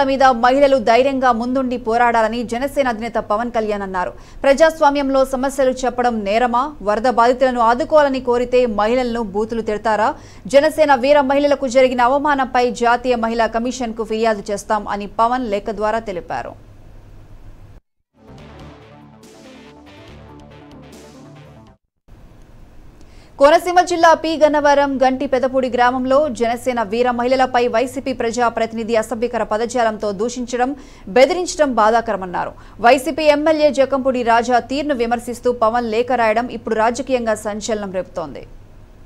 సమస్యల మీద మహిళలు ధైర్యంగా ముందుండి పోరాడాలని జనసేన అధినేత పవన్ కళ్యాణ్ అన్నారు ప్రజాస్వామ్యంలో సమస్యలు చెప్పడం నేరమా వరద బాధితులను ఆదుకోవాలని కోరితే మహిళలను బూతులు తిడతారా జనసేన వీర మహిళలకు జరిగిన అవమానంపై జాతీయ మహిళా కమిషన్కు ఫిర్యాదు చేస్తాం అని పవన్ లేఖ ద్వారా తెలిపారు కోనసీమ జిల్లా పి గన్నవరం గంటి పెదపూడి గ్రామంలో జనసేన వీర మహిళలపై వైసీపీ ప్రజా ప్రతినిధి అసభ్యకర పదజాలంతో దూషించడం బెదిరించడం బాధాకరమన్నారు వైసీపీ ఎమ్మెల్యే జకంపూడి రాజా తీరును విమర్శిస్తూ పవన్ లేఖ రాయడం ఇప్పుడు రాజకీయంగా సంచలనం రేపుతోంది